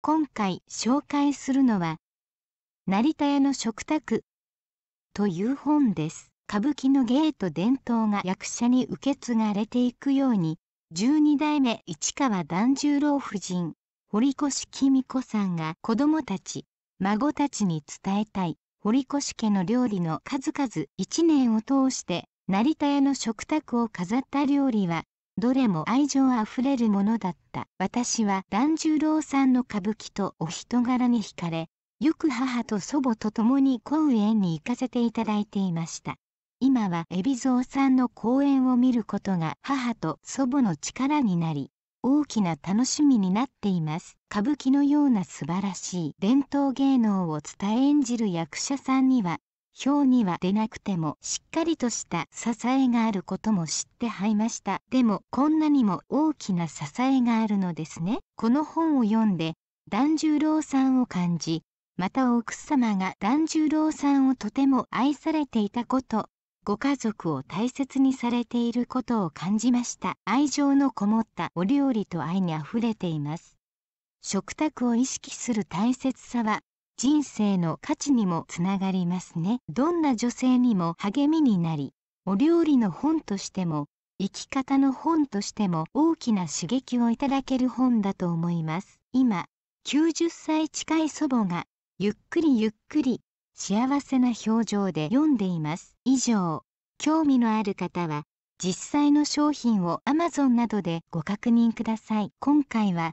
今回紹介するのは成田屋の食卓という本です歌舞伎の芸と伝統が役者に受け継がれていくように十二代目市川團十郎夫人堀越公子さんが子供たち孫たちに伝えたい堀越家の料理の数々一年を通して成田屋の食卓を飾った料理はどれも愛情あふれるものだった。私は團十郎さんの歌舞伎とお人柄に惹かれ、よく母と祖母と共に公園に行かせていただいていました。今は海老蔵さんの公演を見ることが母と祖母の力になり、大きな楽しみになっています。歌舞伎のような素晴らしい伝統芸能を伝え演じる役者さんには表には出なくてもしっかりとした支えがあることも知ってはいましたでもこんなにも大きな支えがあるのですねこの本を読んで團十郎さんを感じまた奥様が團十郎さんをとても愛されていたことご家族を大切にされていることを感じました愛情のこもったお料理と愛にあふれています食卓を意識する大切さは人生の価値にもつながりますねどんな女性にも励みになりお料理の本としても生き方の本としても大きな刺激をいただける本だと思います今90歳近い祖母がゆっくりゆっくり幸せな表情で読んでいます以上興味のある方は実際の商品を Amazon などでご確認ください今回は